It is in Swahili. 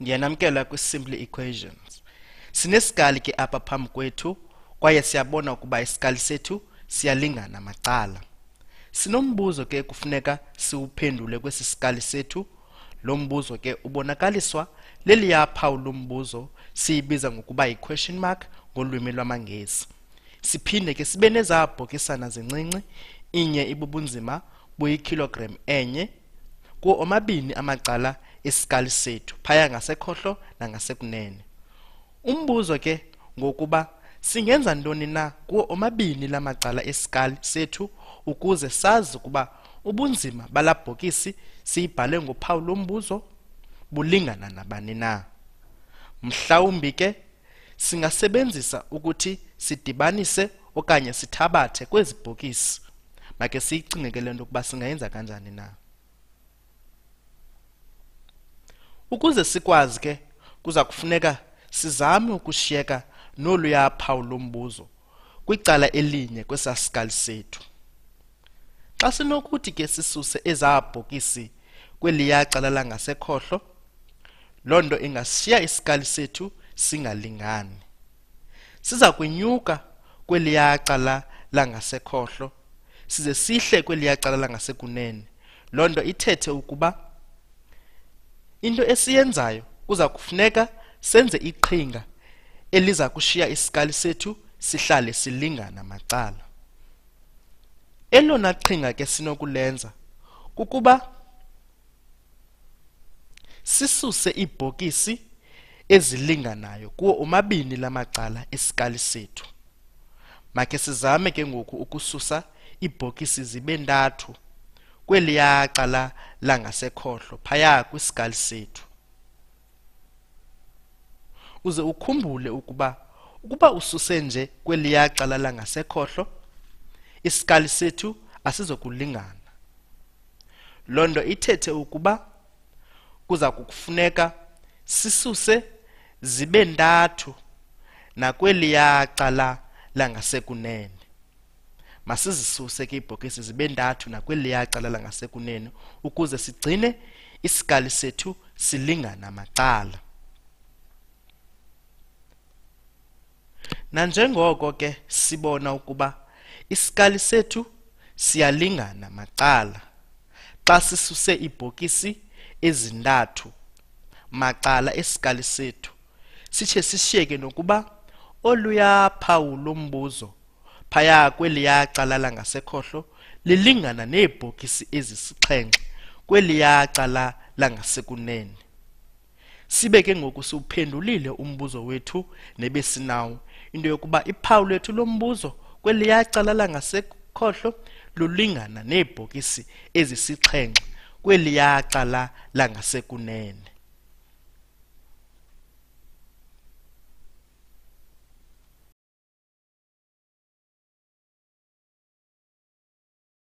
ndiyanamkela kwi-simple equations sinesikali ke apha phambi kwethu kwaye siyabona ukuba isikali sethu siyalingana macala sinombuzo ke kufuneka siwuphendule kwesi sikali sethu lo mbuzo ke ubonakaliswa leliya phawu lombuzo siyibiza ngokuba yi-question mark ngolwimi lwamangesi siphinde ke sibe nezabhokisana zincinci inye ibubunzima buyikhilogram enye ku omabini amacala isikali sethu phaya ngasekhohlo nangasekunene umbuzo ke ngokuba singenza ntoni na kuwo omabini la macala esikali sethu ukuze sazi ukuba ubunzima balabhokisi siyibhale ngophawu lombuzo bulingana nabani na mhlawumbi ke singasebenzisa ukuthi sidibanise okanye sithabathe kwezi bhokisi makhe siyicinge le nto ukuba singayenza kanjani na Ukuze sikwazi ke kuza kufuneka sizame ukushiyeka noluya phawu lombuzo kwicala elinye kwesasikali sethu. Xa sinokuthi ke sisuse ezabhokisi kweliya cala langasekhohlo, loo nto ingashiya isikali sethu singalingani. Siza kwenyuka kweliya cala langasekhohlo size sihle kweliya cala langasekunene. Loo nto ithethe ukuba into esiyenzayo kuza kufuneka senze iqhinga eliza kushiya isikali sethu sihlale silingana macala elona qhinga ke sinokulenza kukuba sisuse ibhokisi ezilinganayo kuwo omabini lamacala esikali sethu makhe sizame ke ngoku ukususa ibhokisi zibe ntathu kweliya cala langasekhohlo phaya kwisikali sethu uze ukhumbule ukuba ukuba ususe nje kweliya cala langasekhohlo isikali sethu asizokulingana loo nto ithethe ukuba kuza kukufuneka sisuse zibe ntathu nakweliya cala langasekunene masizisuse ke iibhokisi zibe ntathu nakweliya cala ngasekunene ukuze sigcine isikali sethu silingana macala nanjengoko ke sibona ukuba isikali sethu siyalingana macala xa sisuse ibhokisi ezintathu macala esikali sethu sitshe sishiyeke nokuba oluya phawu lombuzo phaya kweliya calala langasekhohlo lilingana neebhokisi ezisixhenxe kweliya cala langasekunene sibe ke ngoku siwuphendulile umbuzo wethu nebesinawo into yokuba iphawu lethu lombuzo kweliya cala langasekhohlo lulingana neebhokisi ezisixhenxe kweliya cala langasekunene